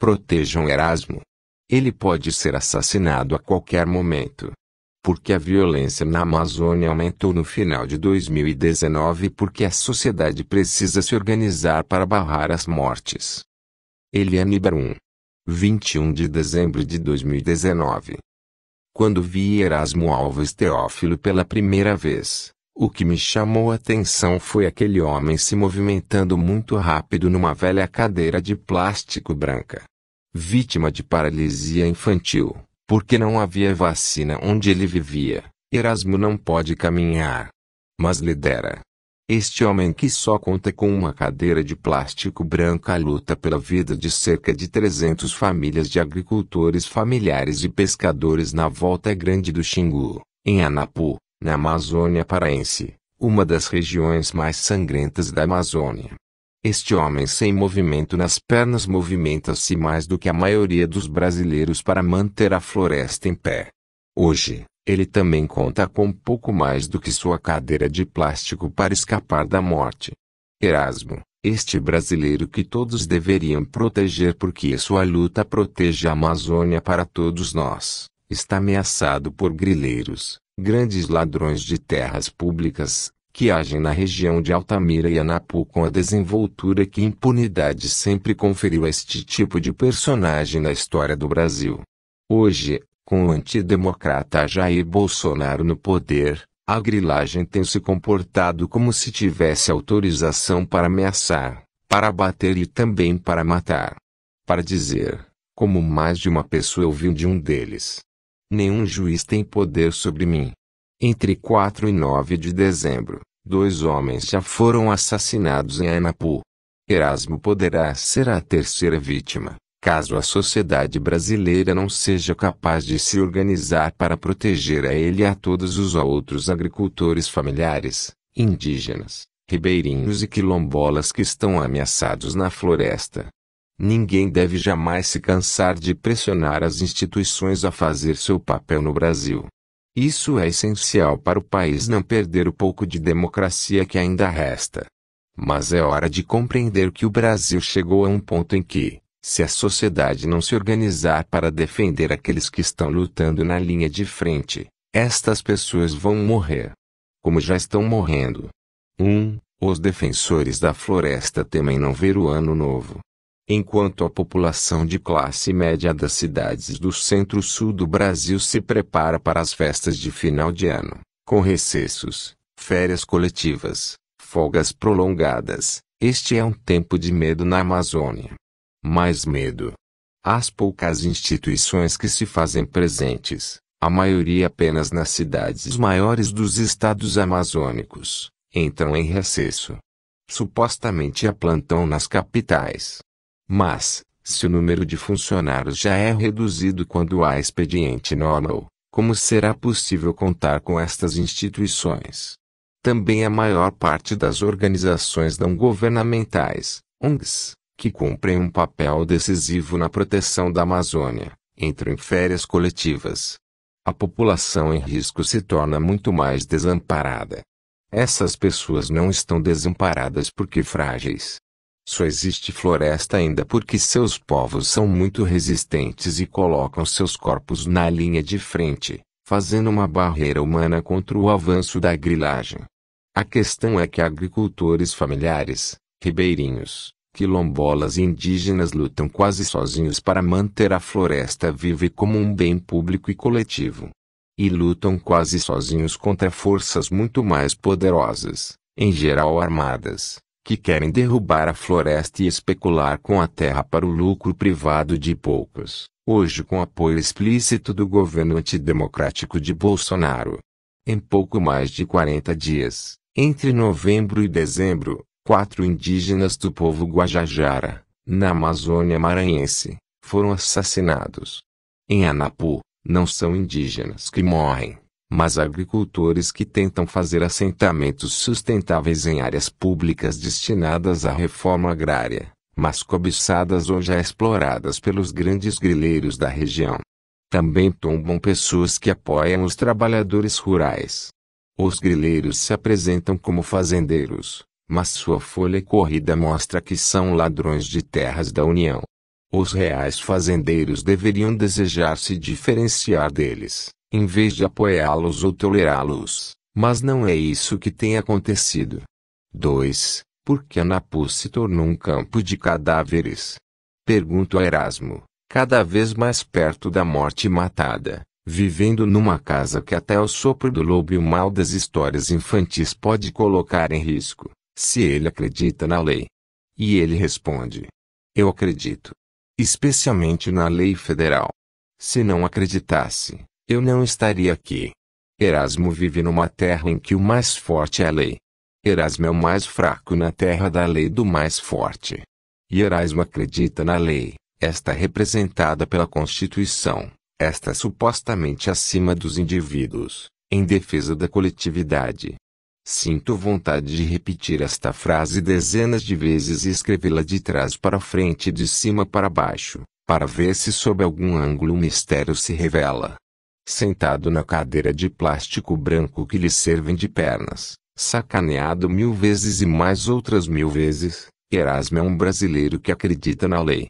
Protejam Erasmo. Ele pode ser assassinado a qualquer momento. Porque a violência na Amazônia aumentou no final de 2019 e porque a sociedade precisa se organizar para barrar as mortes. Eliane Barum. 21 de dezembro de 2019. Quando vi Erasmo Alves Teófilo pela primeira vez, o que me chamou a atenção foi aquele homem se movimentando muito rápido numa velha cadeira de plástico branca. Vítima de paralisia infantil, porque não havia vacina onde ele vivia, Erasmo não pode caminhar. Mas lidera. Este homem que só conta com uma cadeira de plástico branca luta pela vida de cerca de 300 famílias de agricultores familiares e pescadores na volta grande do Xingu, em Anapu na Amazônia Paraense, uma das regiões mais sangrentas da Amazônia. Este homem sem movimento nas pernas movimenta-se mais do que a maioria dos brasileiros para manter a floresta em pé. Hoje, ele também conta com pouco mais do que sua cadeira de plástico para escapar da morte. Erasmo, este brasileiro que todos deveriam proteger porque sua luta protege a Amazônia para todos nós, está ameaçado por grileiros, grandes ladrões de terras públicas, que agem na região de Altamira e Anapu com a desenvoltura que impunidade sempre conferiu a este tipo de personagem na história do Brasil. Hoje, com o antidemocrata Jair Bolsonaro no poder, a grilagem tem se comportado como se tivesse autorização para ameaçar, para bater e também para matar. Para dizer, como mais de uma pessoa ouviu de um deles, Nenhum juiz tem poder sobre mim. Entre 4 e 9 de dezembro, dois homens já foram assassinados em Anapu. Erasmo poderá ser a terceira vítima, caso a sociedade brasileira não seja capaz de se organizar para proteger a ele e a todos os outros agricultores familiares, indígenas, ribeirinhos e quilombolas que estão ameaçados na floresta. Ninguém deve jamais se cansar de pressionar as instituições a fazer seu papel no Brasil. Isso é essencial para o país não perder o pouco de democracia que ainda resta. Mas é hora de compreender que o Brasil chegou a um ponto em que, se a sociedade não se organizar para defender aqueles que estão lutando na linha de frente, estas pessoas vão morrer. Como já estão morrendo. 1. Um, os defensores da floresta temem não ver o ano novo enquanto a população de classe média das cidades do centro-sul do Brasil se prepara para as festas de final de ano, com recessos, férias coletivas, folgas prolongadas. Este é um tempo de medo na Amazônia. Mais medo. As poucas instituições que se fazem presentes, a maioria apenas nas cidades maiores dos estados amazônicos, entram em recesso. Supostamente a plantão nas capitais mas, se o número de funcionários já é reduzido quando há expediente normal, como será possível contar com estas instituições? Também a maior parte das organizações não governamentais, ONGs, que cumprem um papel decisivo na proteção da Amazônia, entram em férias coletivas. A população em risco se torna muito mais desamparada. Essas pessoas não estão desamparadas porque frágeis, só existe floresta ainda porque seus povos são muito resistentes e colocam seus corpos na linha de frente, fazendo uma barreira humana contra o avanço da grilagem. A questão é que agricultores familiares, ribeirinhos, quilombolas e indígenas lutam quase sozinhos para manter a floresta viva e como um bem público e coletivo. E lutam quase sozinhos contra forças muito mais poderosas, em geral armadas que querem derrubar a floresta e especular com a terra para o lucro privado de poucos, hoje com apoio explícito do governo antidemocrático de Bolsonaro. Em pouco mais de 40 dias, entre novembro e dezembro, quatro indígenas do povo Guajajara, na Amazônia Maranhense, foram assassinados. Em Anapu, não são indígenas que morrem, mas agricultores que tentam fazer assentamentos sustentáveis em áreas públicas destinadas à reforma agrária, mas cobiçadas ou já exploradas pelos grandes grileiros da região. Também tombam pessoas que apoiam os trabalhadores rurais. Os grileiros se apresentam como fazendeiros, mas sua folha corrida mostra que são ladrões de terras da União. Os reais fazendeiros deveriam desejar se diferenciar deles em vez de apoiá-los ou tolerá-los, mas não é isso que tem acontecido. 2. Por que Anapu se tornou um campo de cadáveres? Pergunto a Erasmo, cada vez mais perto da morte matada, vivendo numa casa que até o sopro do lobo e o mal das histórias infantis pode colocar em risco, se ele acredita na lei. E ele responde: Eu acredito. Especialmente na lei federal. Se não acreditasse, eu não estaria aqui. Erasmo vive numa terra em que o mais forte é a lei. Erasmo é o mais fraco na terra da lei do mais forte. E Erasmo acredita na lei, esta é representada pela Constituição, esta é supostamente acima dos indivíduos, em defesa da coletividade. Sinto vontade de repetir esta frase dezenas de vezes e escrevê-la de trás para frente e de cima para baixo, para ver se sob algum ângulo o mistério se revela sentado na cadeira de plástico branco que lhe servem de pernas, sacaneado mil vezes e mais outras mil vezes, Erasmo é um brasileiro que acredita na lei.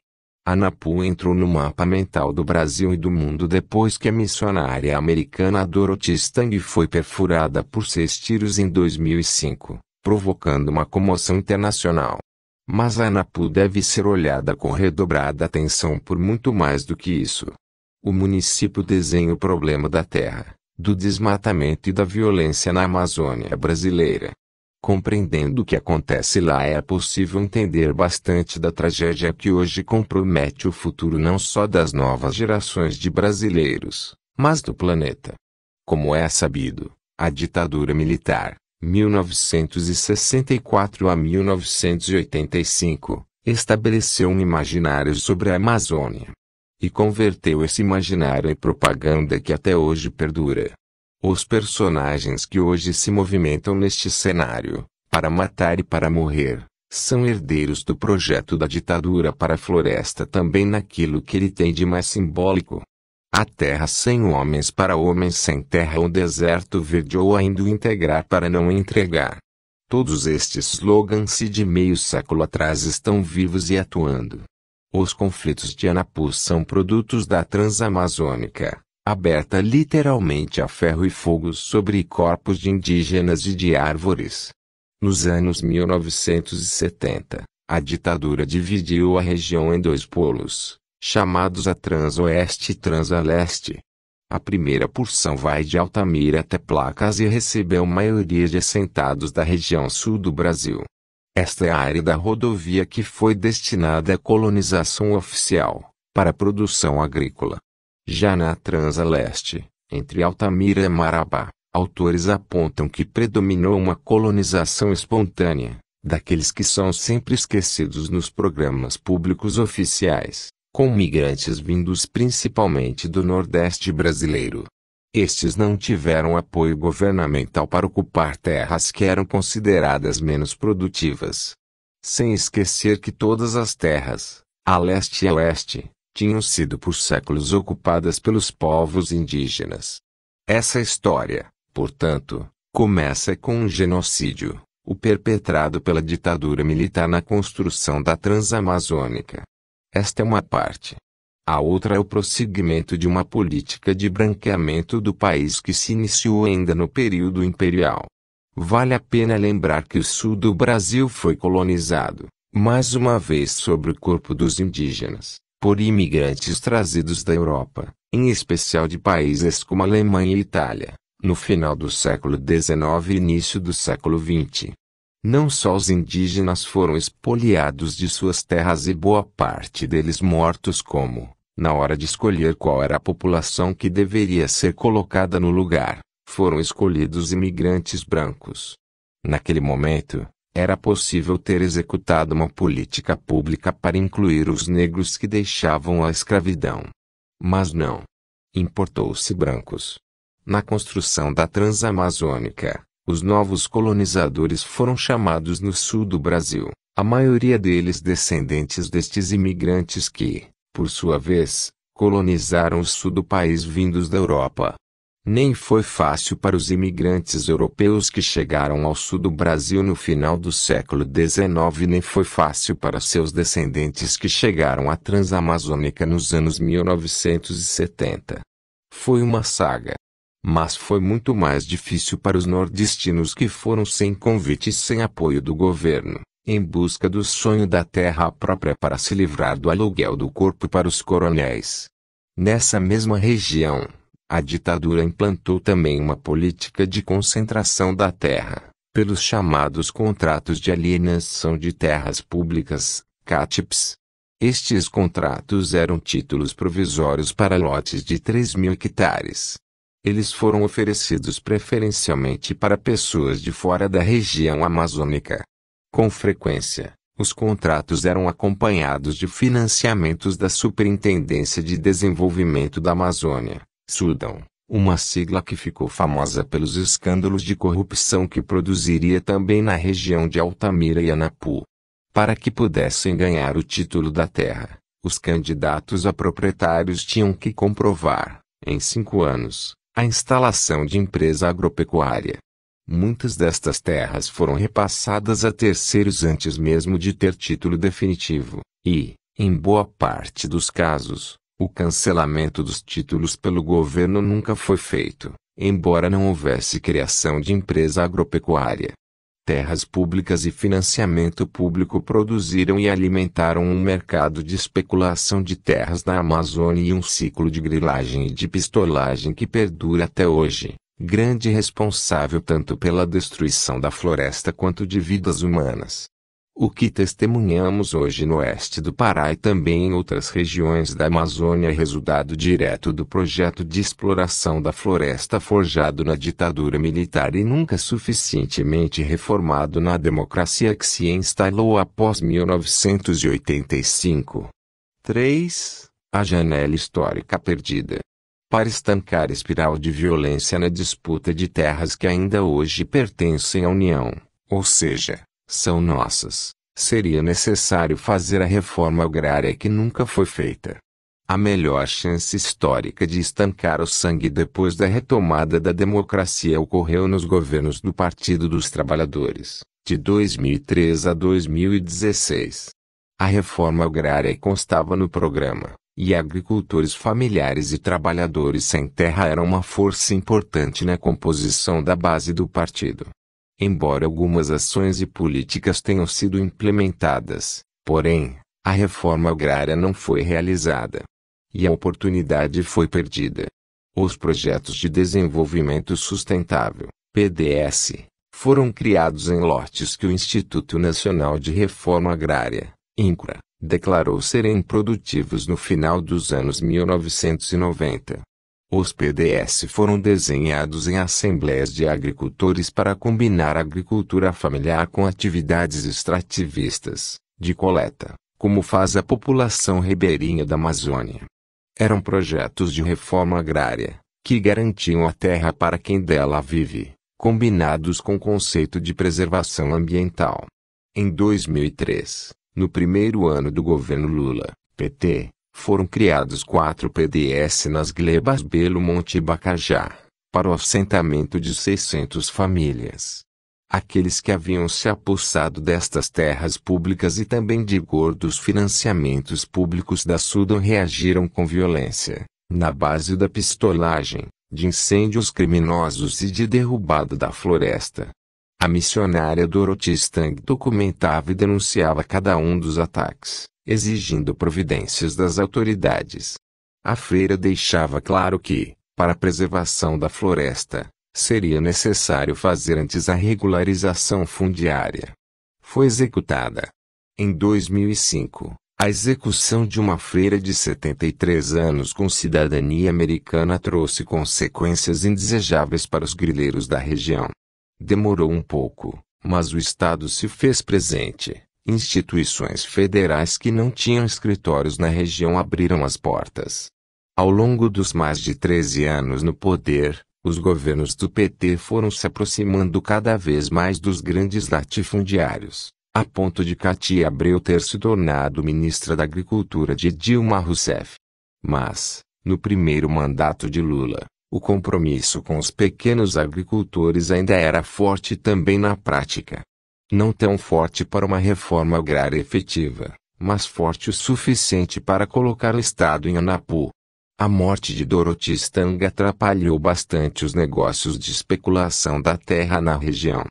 Anapu entrou no mapa mental do Brasil e do mundo depois que a missionária americana Dorothy Stang foi perfurada por seis tiros em 2005, provocando uma comoção internacional. Mas a Anapu deve ser olhada com redobrada atenção por muito mais do que isso. O município desenha o problema da terra, do desmatamento e da violência na Amazônia brasileira. Compreendendo o que acontece lá é possível entender bastante da tragédia que hoje compromete o futuro não só das novas gerações de brasileiros, mas do planeta. Como é sabido, a ditadura militar, 1964 a 1985, estabeleceu um imaginário sobre a Amazônia, e converteu esse imaginário em propaganda que até hoje perdura. Os personagens que hoje se movimentam neste cenário, para matar e para morrer, são herdeiros do projeto da ditadura para a floresta também naquilo que ele tem de mais simbólico. A terra sem homens para homens sem terra ou deserto verde ou ainda integrar para não entregar. Todos estes slogans se de meio século atrás estão vivos e atuando. Os conflitos de Anapus são produtos da Transamazônica, aberta literalmente a ferro e fogo sobre corpos de indígenas e de árvores. Nos anos 1970, a ditadura dividiu a região em dois polos, chamados a Transoeste e Transaleste. A primeira porção vai de Altamira até Placas e recebeu maioria de assentados da região sul do Brasil. Esta é a área da rodovia que foi destinada à colonização oficial, para produção agrícola. Já na transa leste, entre Altamira e Marabá, autores apontam que predominou uma colonização espontânea, daqueles que são sempre esquecidos nos programas públicos oficiais, com migrantes vindos principalmente do Nordeste brasileiro. Estes não tiveram apoio governamental para ocupar terras que eram consideradas menos produtivas. Sem esquecer que todas as terras, a leste e a oeste, tinham sido por séculos ocupadas pelos povos indígenas. Essa história, portanto, começa com um genocídio, o perpetrado pela ditadura militar na construção da Transamazônica. Esta é uma parte. A outra é o prosseguimento de uma política de branqueamento do país que se iniciou ainda no período imperial. Vale a pena lembrar que o sul do Brasil foi colonizado, mais uma vez sobre o corpo dos indígenas, por imigrantes trazidos da Europa, em especial de países como Alemanha e Itália, no final do século XIX e início do século XX. Não só os indígenas foram expoliados de suas terras e boa parte deles mortos como na hora de escolher qual era a população que deveria ser colocada no lugar, foram escolhidos imigrantes brancos. Naquele momento, era possível ter executado uma política pública para incluir os negros que deixavam a escravidão. Mas não. Importou-se brancos. Na construção da Transamazônica, os novos colonizadores foram chamados no sul do Brasil, a maioria deles descendentes destes imigrantes que, por sua vez, colonizaram o sul do país vindos da Europa. Nem foi fácil para os imigrantes europeus que chegaram ao sul do Brasil no final do século XIX, nem foi fácil para seus descendentes que chegaram à Transamazônica nos anos 1970. Foi uma saga. Mas foi muito mais difícil para os nordestinos que foram sem convite e sem apoio do governo, em busca do sonho da terra própria para se livrar do aluguel do corpo para os coronéis. Nessa mesma região, a ditadura implantou também uma política de concentração da terra, pelos chamados contratos de alienação de terras públicas, CATIPs. Estes contratos eram títulos provisórios para lotes de 3 mil hectares. Eles foram oferecidos preferencialmente para pessoas de fora da região amazônica, com frequência, os contratos eram acompanhados de financiamentos da Superintendência de Desenvolvimento da Amazônia, Sudam, uma sigla que ficou famosa pelos escândalos de corrupção que produziria também na região de Altamira e Anapu. Para que pudessem ganhar o título da terra, os candidatos a proprietários tinham que comprovar, em cinco anos, a instalação de empresa agropecuária, Muitas destas terras foram repassadas a terceiros antes mesmo de ter título definitivo, e, em boa parte dos casos, o cancelamento dos títulos pelo governo nunca foi feito, embora não houvesse criação de empresa agropecuária. Terras públicas e financiamento público produziram e alimentaram um mercado de especulação de terras na Amazônia e um ciclo de grilagem e de pistolagem que perdura até hoje grande responsável tanto pela destruição da floresta quanto de vidas humanas. O que testemunhamos hoje no oeste do Pará e também em outras regiões da Amazônia é resultado direto do projeto de exploração da floresta forjado na ditadura militar e nunca suficientemente reformado na democracia que se instalou após 1985. 3. A janela histórica perdida para estancar a espiral de violência na disputa de terras que ainda hoje pertencem à União, ou seja, são nossas, seria necessário fazer a reforma agrária que nunca foi feita. A melhor chance histórica de estancar o sangue depois da retomada da democracia ocorreu nos governos do Partido dos Trabalhadores, de 2003 a 2016. A reforma agrária constava no programa, e agricultores familiares e trabalhadores sem terra eram uma força importante na composição da base do partido. Embora algumas ações e políticas tenham sido implementadas, porém, a reforma agrária não foi realizada. E a oportunidade foi perdida. Os projetos de desenvolvimento sustentável, PDS, foram criados em lotes que o Instituto Nacional de Reforma Agrária, INCRA, declarou serem produtivos no final dos anos 1990. Os PDS foram desenhados em assembleias de agricultores para combinar agricultura familiar com atividades extrativistas, de coleta, como faz a população ribeirinha da Amazônia. Eram projetos de reforma agrária, que garantiam a terra para quem dela vive, combinados com o conceito de preservação ambiental. Em 2003, no primeiro ano do governo Lula, PT, foram criados quatro PDS nas glebas Belo Monte e Bacajá, para o assentamento de 600 famílias. Aqueles que haviam se apossado destas terras públicas e também de gordos financiamentos públicos da Sudan reagiram com violência, na base da pistolagem, de incêndios criminosos e de derrubada da floresta. A missionária Dorothy Stang documentava e denunciava cada um dos ataques, exigindo providências das autoridades. A freira deixava claro que, para a preservação da floresta, seria necessário fazer antes a regularização fundiária. Foi executada. Em 2005, a execução de uma freira de 73 anos com cidadania americana trouxe consequências indesejáveis para os grileiros da região. Demorou um pouco, mas o Estado se fez presente. Instituições federais que não tinham escritórios na região abriram as portas. Ao longo dos mais de 13 anos no poder, os governos do PT foram se aproximando cada vez mais dos grandes latifundiários, a ponto de Katia Abreu ter se tornado ministra da Agricultura de Dilma Rousseff. Mas, no primeiro mandato de Lula, o compromisso com os pequenos agricultores ainda era forte também na prática. Não tão forte para uma reforma agrária efetiva, mas forte o suficiente para colocar o Estado em Anapu. A morte de Dorothy Stang atrapalhou bastante os negócios de especulação da terra na região.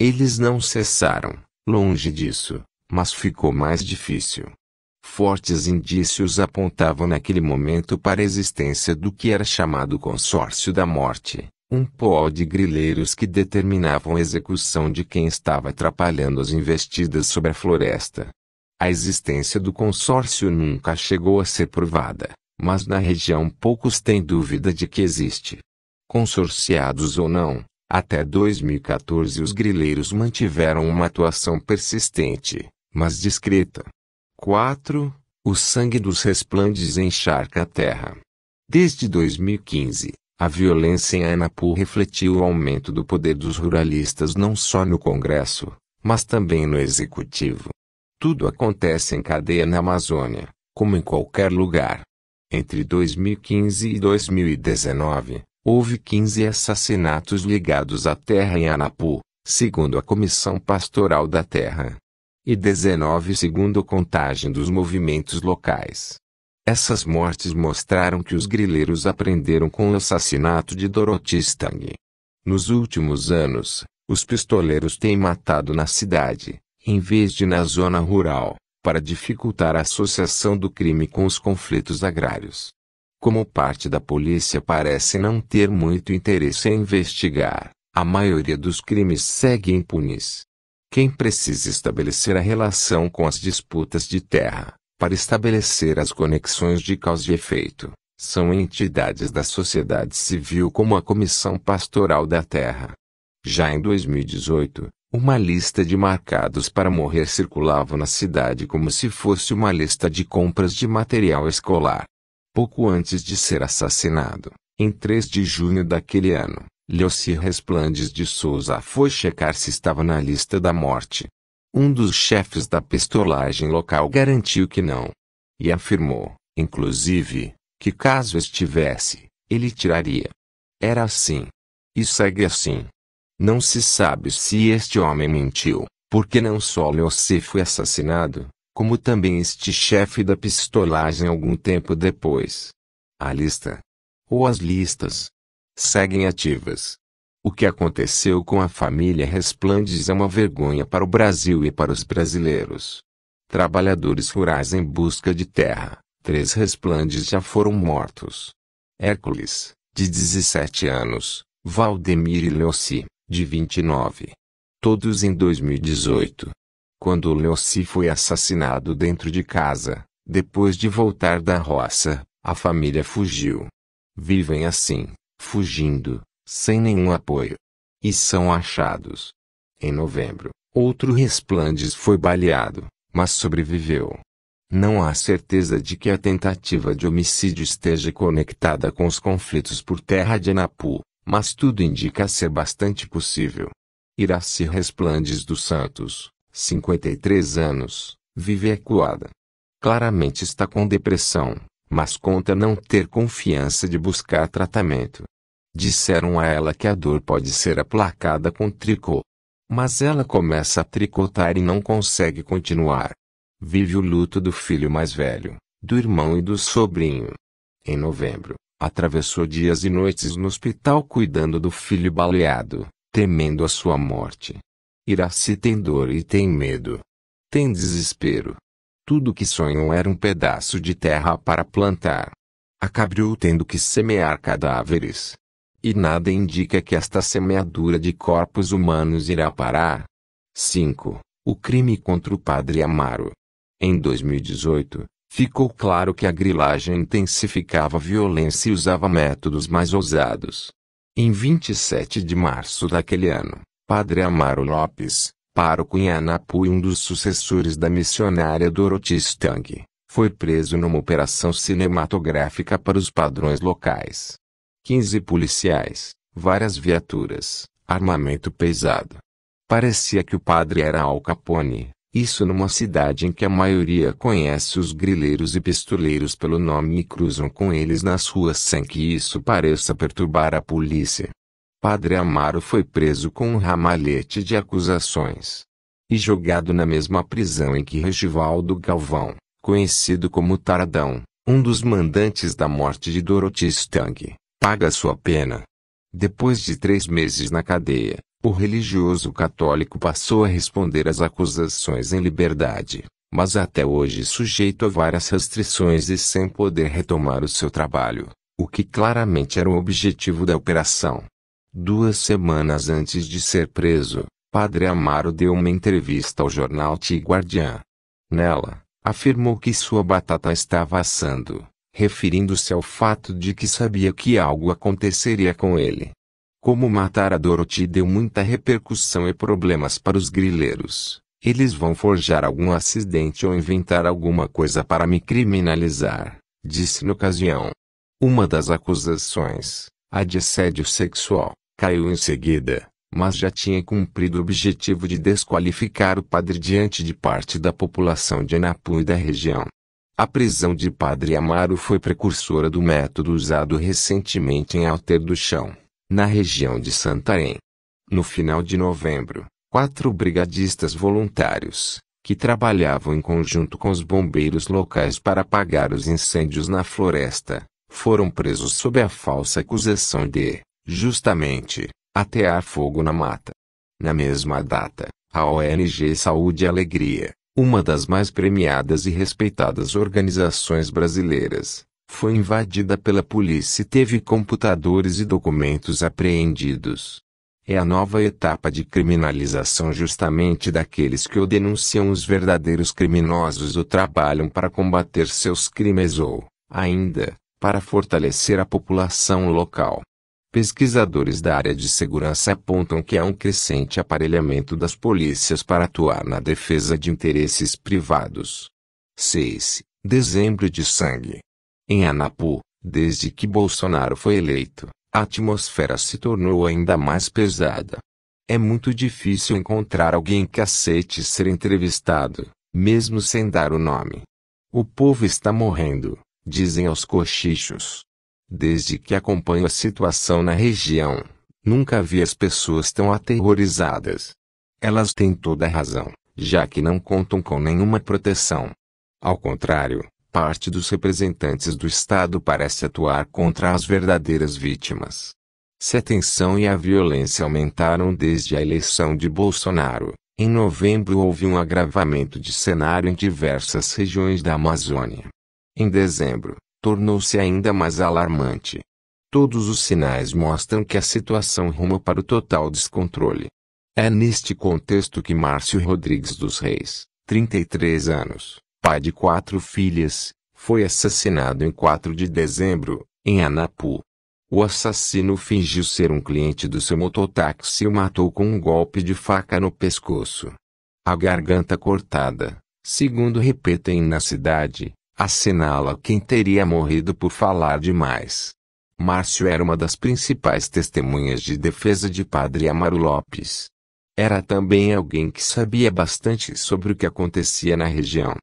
Eles não cessaram, longe disso, mas ficou mais difícil. Fortes indícios apontavam naquele momento para a existência do que era chamado Consórcio da Morte, um pó de grileiros que determinavam a execução de quem estava atrapalhando as investidas sobre a floresta. A existência do consórcio nunca chegou a ser provada, mas na região poucos têm dúvida de que existe. Consorciados ou não, até 2014 os grileiros mantiveram uma atuação persistente, mas discreta, 4. O sangue dos resplandes encharca a terra. Desde 2015, a violência em Anapu refletiu o aumento do poder dos ruralistas não só no Congresso, mas também no Executivo. Tudo acontece em cadeia na Amazônia, como em qualquer lugar. Entre 2015 e 2019, houve 15 assassinatos ligados à terra em Anapu, segundo a Comissão Pastoral da Terra e 19 segundo contagem dos movimentos locais. Essas mortes mostraram que os grileiros aprenderam com o assassinato de Dorothy Stang. Nos últimos anos, os pistoleiros têm matado na cidade, em vez de na zona rural, para dificultar a associação do crime com os conflitos agrários. Como parte da polícia parece não ter muito interesse em investigar, a maioria dos crimes segue impunes quem precisa estabelecer a relação com as disputas de terra, para estabelecer as conexões de causa e efeito, são entidades da sociedade civil como a Comissão Pastoral da Terra. Já em 2018, uma lista de marcados para morrer circulava na cidade como se fosse uma lista de compras de material escolar. Pouco antes de ser assassinado, em 3 de junho daquele ano, Leoci Resplandes de Souza foi checar se estava na lista da morte. Um dos chefes da pistolagem local garantiu que não. E afirmou, inclusive, que caso estivesse, ele tiraria. Era assim. E segue assim. Não se sabe se este homem mentiu, porque não só Leoci foi assassinado, como também este chefe da pistolagem algum tempo depois. A lista. Ou as listas seguem ativas. O que aconteceu com a família Resplandes é uma vergonha para o Brasil e para os brasileiros. Trabalhadores rurais em busca de terra, três Resplandes já foram mortos. Hércules, de 17 anos, Valdemir e Leoci, de 29. Todos em 2018. Quando Leoci foi assassinado dentro de casa, depois de voltar da roça, a família fugiu. Vivem assim fugindo, sem nenhum apoio. E são achados. Em novembro, outro Resplandes foi baleado, mas sobreviveu. Não há certeza de que a tentativa de homicídio esteja conectada com os conflitos por terra de Anapu, mas tudo indica ser bastante possível. Iraci Resplandes dos Santos, 53 anos, vive ecoada. Claramente está com depressão, mas conta não ter confiança de buscar tratamento. Disseram a ela que a dor pode ser aplacada com tricô. Mas ela começa a tricotar e não consegue continuar. Vive o luto do filho mais velho, do irmão e do sobrinho. Em novembro, atravessou dias e noites no hospital cuidando do filho baleado, temendo a sua morte. Iraci tem dor e tem medo. Tem desespero. Tudo que sonhou era um pedaço de terra para plantar. Acabrou tendo que semear cadáveres, e nada indica que esta semeadura de corpos humanos irá parar. 5. O crime contra o padre Amaro. Em 2018, ficou claro que a grilagem intensificava a violência e usava métodos mais ousados. Em 27 de março daquele ano, padre Amaro Lopes, pároco em Anapu e um dos sucessores da missionária Dorothy Stang, foi preso numa operação cinematográfica para os padrões locais. 15 policiais, várias viaturas, armamento pesado. Parecia que o padre era Al Capone, isso numa cidade em que a maioria conhece os grileiros e pistoleiros pelo nome e cruzam com eles nas ruas sem que isso pareça perturbar a polícia. Padre Amaro foi preso com um ramalhete de acusações. E jogado na mesma prisão em que Regivaldo Galvão, conhecido como Taradão, um dos mandantes da morte de Dorothy Stang, paga sua pena. Depois de três meses na cadeia, o religioso católico passou a responder às acusações em liberdade, mas até hoje sujeito a várias restrições e sem poder retomar o seu trabalho, o que claramente era o objetivo da operação. Duas semanas antes de ser preso, Padre Amaro deu uma entrevista ao jornal T Guardian. Nela, afirmou que sua batata estava assando referindo-se ao fato de que sabia que algo aconteceria com ele. Como matar a Dorothy deu muita repercussão e problemas para os grileiros. Eles vão forjar algum acidente ou inventar alguma coisa para me criminalizar, disse na ocasião. Uma das acusações, a de assédio sexual, caiu em seguida, mas já tinha cumprido o objetivo de desqualificar o padre diante de parte da população de Anapu e da região. A prisão de Padre Amaro foi precursora do método usado recentemente em Alter do Chão, na região de Santarém. No final de novembro, quatro brigadistas voluntários, que trabalhavam em conjunto com os bombeiros locais para apagar os incêndios na floresta, foram presos sob a falsa acusação de, justamente, atear fogo na mata. Na mesma data, a ONG Saúde e Alegria, uma das mais premiadas e respeitadas organizações brasileiras, foi invadida pela polícia e teve computadores e documentos apreendidos. É a nova etapa de criminalização justamente daqueles que o denunciam os verdadeiros criminosos ou trabalham para combater seus crimes ou, ainda, para fortalecer a população local. Pesquisadores da área de segurança apontam que há um crescente aparelhamento das polícias para atuar na defesa de interesses privados. 6. Dezembro de Sangue. Em Anapu, desde que Bolsonaro foi eleito, a atmosfera se tornou ainda mais pesada. É muito difícil encontrar alguém que aceite ser entrevistado, mesmo sem dar o nome. O povo está morrendo, dizem aos cochichos. Desde que acompanho a situação na região, nunca vi as pessoas tão aterrorizadas. Elas têm toda a razão, já que não contam com nenhuma proteção. Ao contrário, parte dos representantes do Estado parece atuar contra as verdadeiras vítimas. Se a tensão e a violência aumentaram desde a eleição de Bolsonaro, em novembro houve um agravamento de cenário em diversas regiões da Amazônia. Em dezembro, tornou-se ainda mais alarmante. Todos os sinais mostram que a situação ruma para o total descontrole. É neste contexto que Márcio Rodrigues dos Reis, 33 anos, pai de quatro filhas, foi assassinado em 4 de dezembro, em Anapu. O assassino fingiu ser um cliente do seu mototáxi e o matou com um golpe de faca no pescoço. A garganta cortada, segundo repetem na cidade, assinala quem teria morrido por falar demais. Márcio era uma das principais testemunhas de defesa de Padre Amaro Lopes. Era também alguém que sabia bastante sobre o que acontecia na região.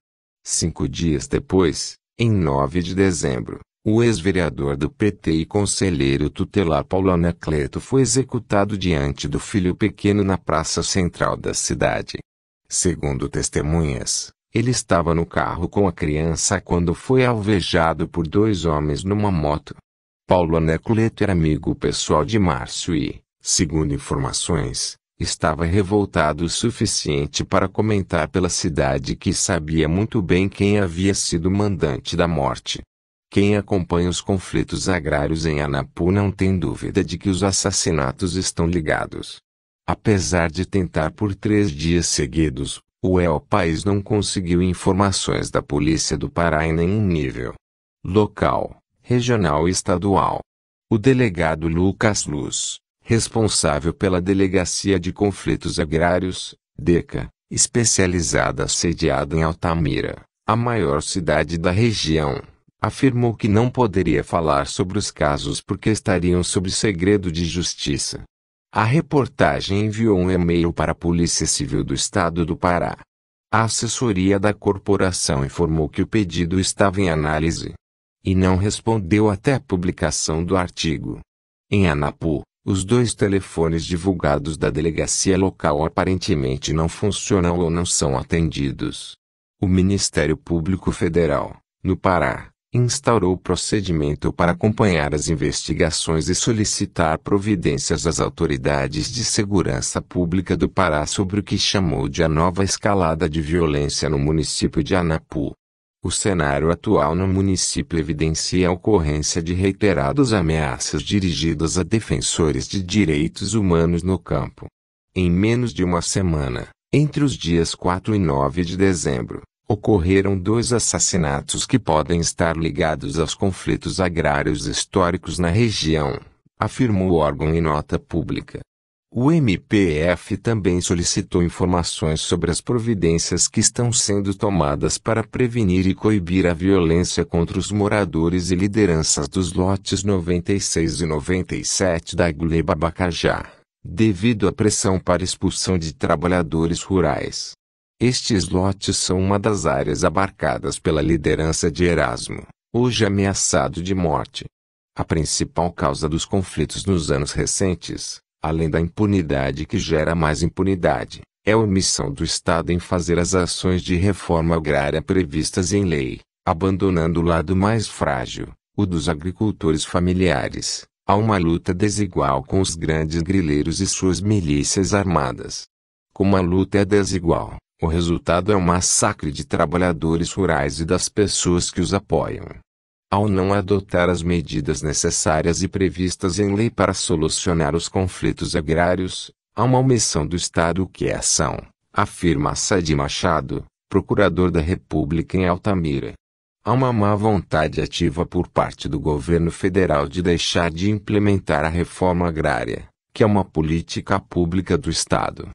Cinco dias depois, em 9 de dezembro, o ex-vereador do PT e conselheiro tutelar Paulo Anacleto foi executado diante do filho pequeno na praça central da cidade. Segundo testemunhas, ele estava no carro com a criança quando foi alvejado por dois homens numa moto. Paulo Anecoleto era amigo pessoal de Márcio e, segundo informações, estava revoltado o suficiente para comentar pela cidade que sabia muito bem quem havia sido o mandante da morte. Quem acompanha os conflitos agrários em Anapu não tem dúvida de que os assassinatos estão ligados. Apesar de tentar por três dias seguidos o El País não conseguiu informações da Polícia do Pará em nenhum nível local, regional e estadual. O delegado Lucas Luz, responsável pela Delegacia de Conflitos Agrários, DECA, especializada sediada em Altamira, a maior cidade da região, afirmou que não poderia falar sobre os casos porque estariam sob segredo de justiça. A reportagem enviou um e-mail para a Polícia Civil do Estado do Pará. A assessoria da corporação informou que o pedido estava em análise e não respondeu até a publicação do artigo. Em Anapu, os dois telefones divulgados da delegacia local aparentemente não funcionam ou não são atendidos. O Ministério Público Federal, no Pará, instaurou procedimento para acompanhar as investigações e solicitar providências às autoridades de segurança pública do Pará sobre o que chamou de a nova escalada de violência no município de Anapu. O cenário atual no município evidencia a ocorrência de reiteradas ameaças dirigidas a defensores de direitos humanos no campo. Em menos de uma semana, entre os dias 4 e 9 de dezembro, ocorreram dois assassinatos que podem estar ligados aos conflitos agrários históricos na região, afirmou o órgão em nota pública. O MPF também solicitou informações sobre as providências que estão sendo tomadas para prevenir e coibir a violência contra os moradores e lideranças dos lotes 96 e 97 da Gleba Bacajá, devido à pressão para expulsão de trabalhadores rurais. Estes lotes são uma das áreas abarcadas pela liderança de Erasmo, hoje ameaçado de morte. A principal causa dos conflitos nos anos recentes, além da impunidade que gera mais impunidade, é a omissão do Estado em fazer as ações de reforma agrária previstas em lei, abandonando o lado mais frágil, o dos agricultores familiares, a uma luta desigual com os grandes grileiros e suas milícias armadas. Como a luta é desigual, o resultado é um massacre de trabalhadores rurais e das pessoas que os apoiam. Ao não adotar as medidas necessárias e previstas em lei para solucionar os conflitos agrários, há uma omissão do Estado que é ação, afirma Sadi Machado, procurador da República em Altamira. Há uma má vontade ativa por parte do governo federal de deixar de implementar a reforma agrária, que é uma política pública do Estado.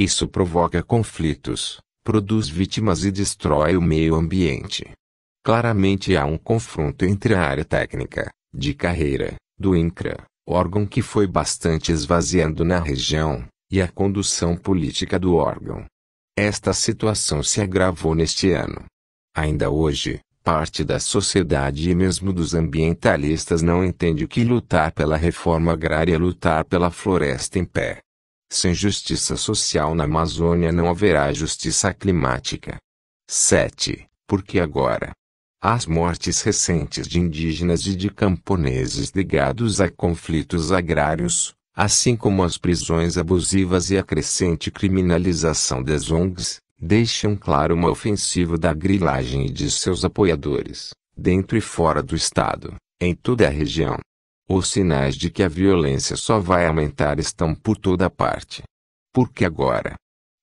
Isso provoca conflitos, produz vítimas e destrói o meio ambiente. Claramente há um confronto entre a área técnica, de carreira, do INCRA, órgão que foi bastante esvaziando na região, e a condução política do órgão. Esta situação se agravou neste ano. Ainda hoje, parte da sociedade e mesmo dos ambientalistas não entende que lutar pela reforma agrária é lutar pela floresta em pé. Sem justiça social na Amazônia não haverá justiça climática. 7. Porque agora? As mortes recentes de indígenas e de camponeses ligados a conflitos agrários, assim como as prisões abusivas e a crescente criminalização das ONGs, deixam claro uma ofensiva da grilagem e de seus apoiadores, dentro e fora do Estado, em toda a região. Os sinais de que a violência só vai aumentar estão por toda parte. Porque agora,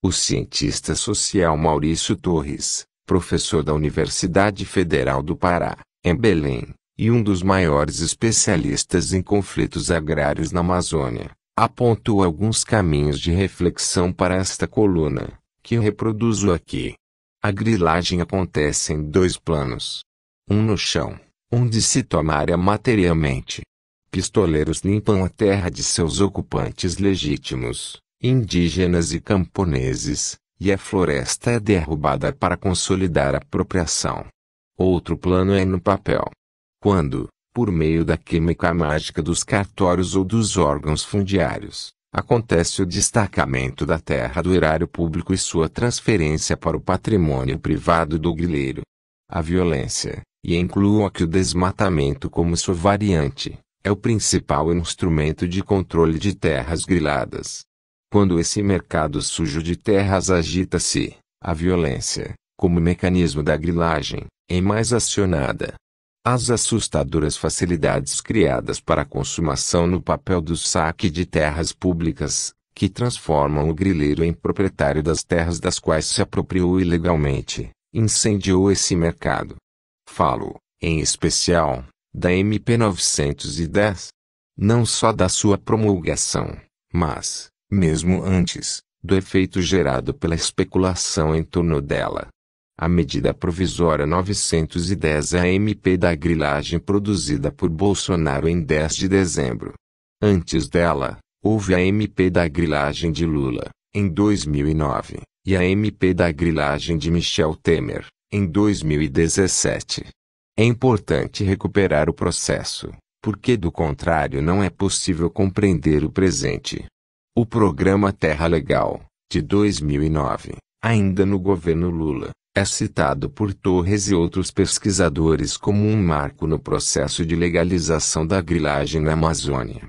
o cientista social Maurício Torres, professor da Universidade Federal do Pará, em Belém, e um dos maiores especialistas em conflitos agrários na Amazônia, apontou alguns caminhos de reflexão para esta coluna, que reproduzo aqui. A grilagem acontece em dois planos: um no chão, onde se toma área materialmente, pistoleiros limpam a terra de seus ocupantes legítimos, indígenas e camponeses, e a floresta é derrubada para consolidar a apropriação. Outro plano é no papel. Quando, por meio da química mágica dos cartórios ou dos órgãos fundiários, acontece o destacamento da terra do erário público e sua transferência para o patrimônio privado do grileiro. A violência, e incluo aqui o desmatamento como sua variante, é o principal instrumento de controle de terras griladas. Quando esse mercado sujo de terras agita-se, a violência, como mecanismo da grilagem, é mais acionada. As assustadoras facilidades criadas para a consumação no papel do saque de terras públicas, que transformam o grileiro em proprietário das terras das quais se apropriou ilegalmente, incendiou esse mercado. Falo, em especial, da MP 910, não só da sua promulgação, mas, mesmo antes, do efeito gerado pela especulação em torno dela. A medida provisória 910 é a MP da grilagem produzida por Bolsonaro em 10 de dezembro. Antes dela, houve a MP da grilagem de Lula, em 2009, e a MP da grilagem de Michel Temer, em 2017. É importante recuperar o processo, porque do contrário não é possível compreender o presente. O programa Terra Legal, de 2009, ainda no governo Lula, é citado por Torres e outros pesquisadores como um marco no processo de legalização da grilagem na Amazônia.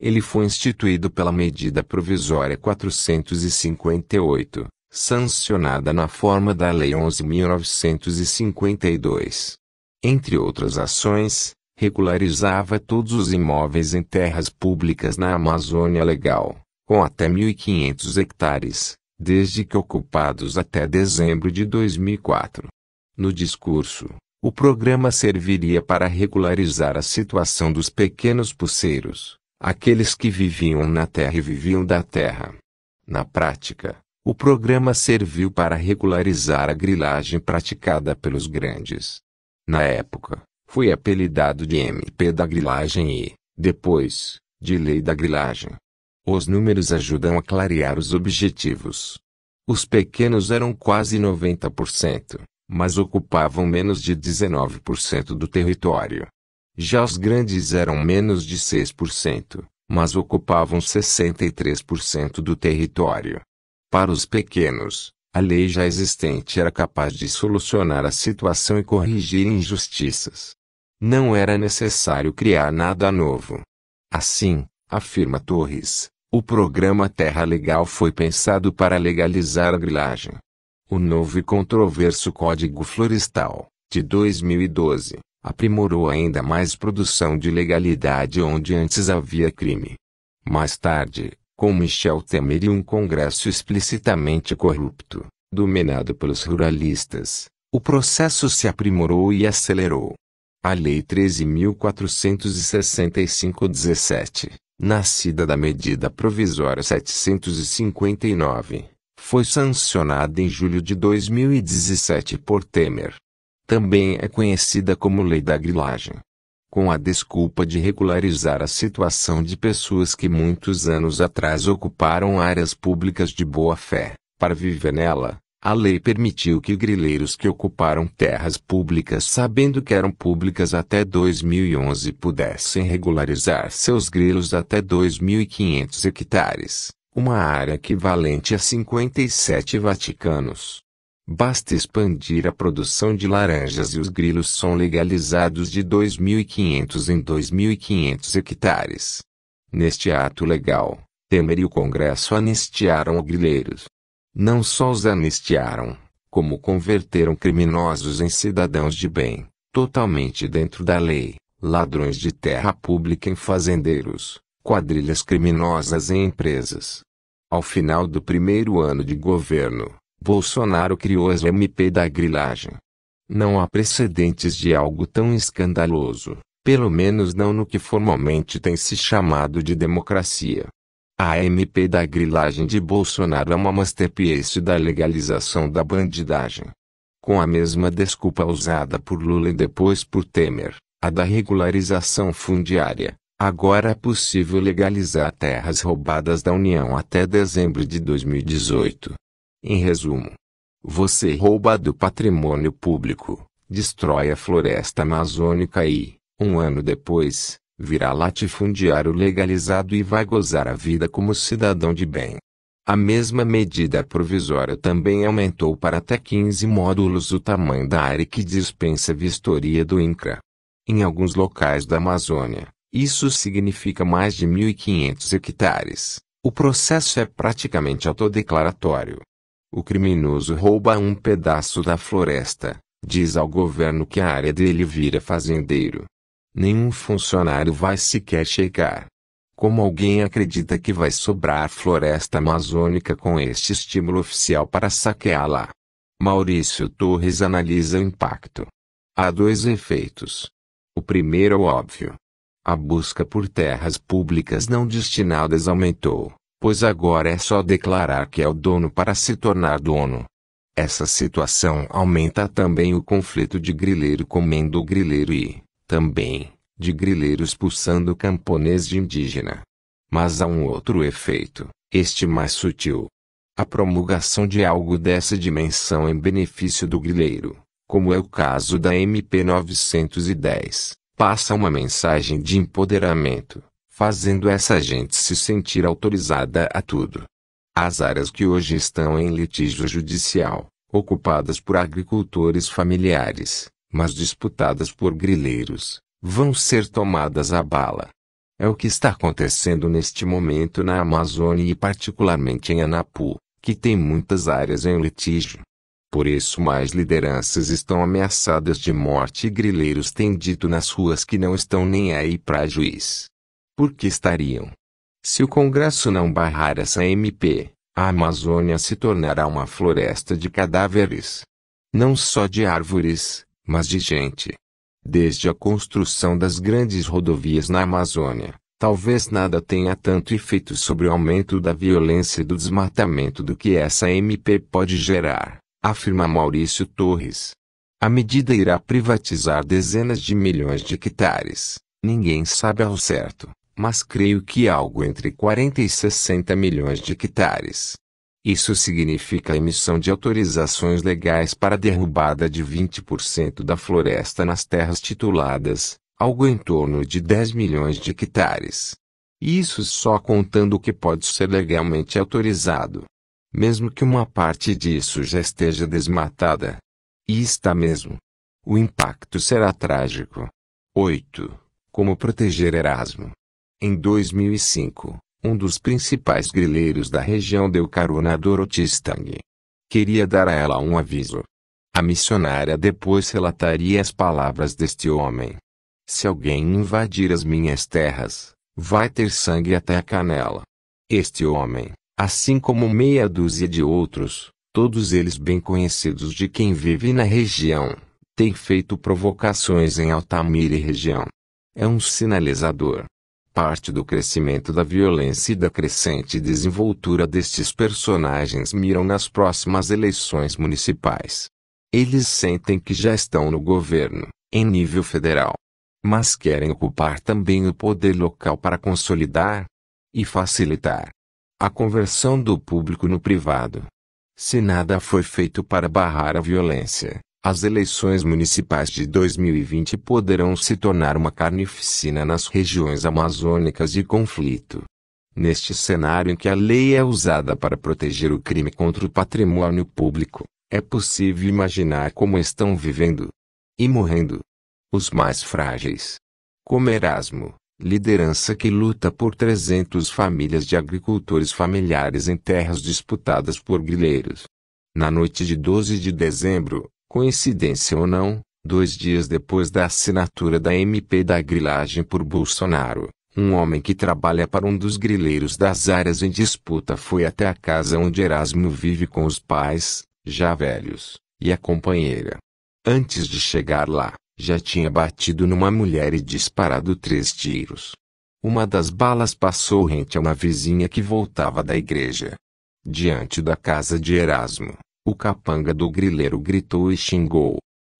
Ele foi instituído pela medida provisória 458, sancionada na forma da Lei 11.952 entre outras ações, regularizava todos os imóveis em terras públicas na Amazônia Legal, com até 1.500 hectares, desde que ocupados até dezembro de 2004. No discurso, o programa serviria para regularizar a situação dos pequenos pulseiros, aqueles que viviam na terra e viviam da terra. Na prática, o programa serviu para regularizar a grilagem praticada pelos grandes na época, foi apelidado de MP da grilagem e, depois, de lei da grilagem. Os números ajudam a clarear os objetivos. Os pequenos eram quase 90%, mas ocupavam menos de 19% do território. Já os grandes eram menos de 6%, mas ocupavam 63% do território. Para os pequenos, a lei já existente era capaz de solucionar a situação e corrigir injustiças. Não era necessário criar nada novo. Assim, afirma Torres, o programa Terra Legal foi pensado para legalizar a grilagem. O novo e controverso Código Florestal, de 2012, aprimorou ainda mais produção de legalidade onde antes havia crime. Mais tarde, com Michel Temer e um Congresso explicitamente corrupto, dominado pelos ruralistas, o processo se aprimorou e acelerou. A Lei 13.465-17, nascida da medida provisória 759, foi sancionada em julho de 2017 por Temer. Também é conhecida como Lei da Grilagem com a desculpa de regularizar a situação de pessoas que muitos anos atrás ocuparam áreas públicas de boa-fé. Para viver nela, a lei permitiu que grileiros que ocuparam terras públicas sabendo que eram públicas até 2011 pudessem regularizar seus grilos até 2.500 hectares, uma área equivalente a 57 vaticanos. Basta expandir a produção de laranjas e os grilos são legalizados de 2.500 em 2.500 hectares. Neste ato legal, Temer e o Congresso anistiaram grileiros. Não só os anistiaram, como converteram criminosos em cidadãos de bem, totalmente dentro da lei, ladrões de terra pública em fazendeiros, quadrilhas criminosas em empresas. Ao final do primeiro ano de governo, Bolsonaro criou as MP da grilagem. Não há precedentes de algo tão escandaloso, pelo menos não no que formalmente tem se chamado de democracia. A MP da grilagem de Bolsonaro é uma masterpiece da legalização da bandidagem. Com a mesma desculpa usada por Lula e depois por Temer, a da regularização fundiária, agora é possível legalizar terras roubadas da União até dezembro de 2018. Em resumo, você rouba do patrimônio público, destrói a floresta amazônica e, um ano depois, virá latifundiário legalizado e vai gozar a vida como cidadão de bem. A mesma medida provisória também aumentou para até 15 módulos o tamanho da área que dispensa vistoria do INCRA. Em alguns locais da Amazônia, isso significa mais de 1.500 hectares. O processo é praticamente autodeclaratório. O criminoso rouba um pedaço da floresta, diz ao governo que a área dele vira fazendeiro. Nenhum funcionário vai sequer checar. Como alguém acredita que vai sobrar floresta amazônica com este estímulo oficial para saqueá-la? Maurício Torres analisa o impacto. Há dois efeitos. O primeiro é óbvio. A busca por terras públicas não destinadas aumentou pois agora é só declarar que é o dono para se tornar dono. Essa situação aumenta também o conflito de grileiro comendo o grileiro e, também, de grileiro expulsando camponês de indígena. Mas há um outro efeito, este mais sutil. A promulgação de algo dessa dimensão em benefício do grileiro, como é o caso da MP 910, passa uma mensagem de empoderamento, fazendo essa gente se sentir autorizada a tudo. As áreas que hoje estão em litígio judicial, ocupadas por agricultores familiares, mas disputadas por grileiros, vão ser tomadas à bala. É o que está acontecendo neste momento na Amazônia e particularmente em Anapu, que tem muitas áreas em litígio. Por isso mais lideranças estão ameaçadas de morte e grileiros têm dito nas ruas que não estão nem aí para juiz. Por que estariam? Se o Congresso não barrar essa MP, a Amazônia se tornará uma floresta de cadáveres. Não só de árvores, mas de gente. Desde a construção das grandes rodovias na Amazônia, talvez nada tenha tanto efeito sobre o aumento da violência e do desmatamento do que essa MP pode gerar, afirma Maurício Torres. A medida irá privatizar dezenas de milhões de hectares, ninguém sabe ao certo mas creio que algo entre 40 e 60 milhões de hectares. Isso significa a emissão de autorizações legais para derrubada de 20% da floresta nas terras tituladas, algo em torno de 10 milhões de hectares. Isso só contando o que pode ser legalmente autorizado. Mesmo que uma parte disso já esteja desmatada. E está mesmo. O impacto será trágico. 8. Como proteger Erasmo? Em 2005, um dos principais grileiros da região deu carona a Dorothy Stang. Queria dar a ela um aviso. A missionária depois relataria as palavras deste homem. Se alguém invadir as minhas terras, vai ter sangue até a canela. Este homem, assim como meia dúzia de outros, todos eles bem conhecidos de quem vive na região, tem feito provocações em Altamira e região. É um sinalizador. Parte do crescimento da violência e da crescente desenvoltura destes personagens miram nas próximas eleições municipais. Eles sentem que já estão no governo, em nível federal. Mas querem ocupar também o poder local para consolidar e facilitar a conversão do público no privado. Se nada foi feito para barrar a violência, as eleições municipais de 2020 poderão se tornar uma carnificina nas regiões amazônicas de conflito. Neste cenário em que a lei é usada para proteger o crime contra o patrimônio público, é possível imaginar como estão vivendo e morrendo os mais frágeis. Como Erasmo, liderança que luta por 300 famílias de agricultores familiares em terras disputadas por grileiros. Na noite de 12 de dezembro, Coincidência ou não, dois dias depois da assinatura da MP da grilagem por Bolsonaro, um homem que trabalha para um dos grileiros das áreas em disputa foi até a casa onde Erasmo vive com os pais, já velhos, e a companheira. Antes de chegar lá, já tinha batido numa mulher e disparado três tiros. Uma das balas passou rente a uma vizinha que voltava da igreja. Diante da casa de Erasmo, o capanga do grileiro gritou e xingou.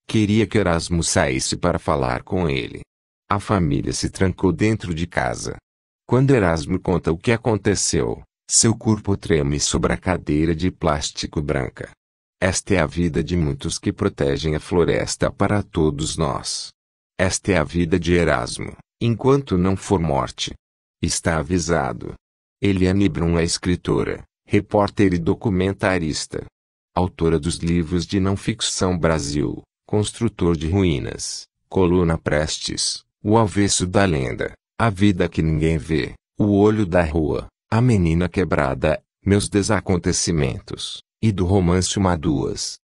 Queria que Erasmo saísse para falar com ele. A família se trancou dentro de casa. Quando Erasmo conta o que aconteceu, seu corpo treme sobre a cadeira de plástico branca. Esta é a vida de muitos que protegem a floresta para todos nós. Esta é a vida de Erasmo, enquanto não for morte. Está avisado. Eliane Brum é escritora, repórter e documentarista autora dos livros de não ficção Brasil, Construtor de Ruínas, Coluna Prestes, O Avesso da Lenda, A Vida que Ninguém Vê, O Olho da Rua, A Menina Quebrada, Meus Desacontecimentos, e do romance Uma Duas,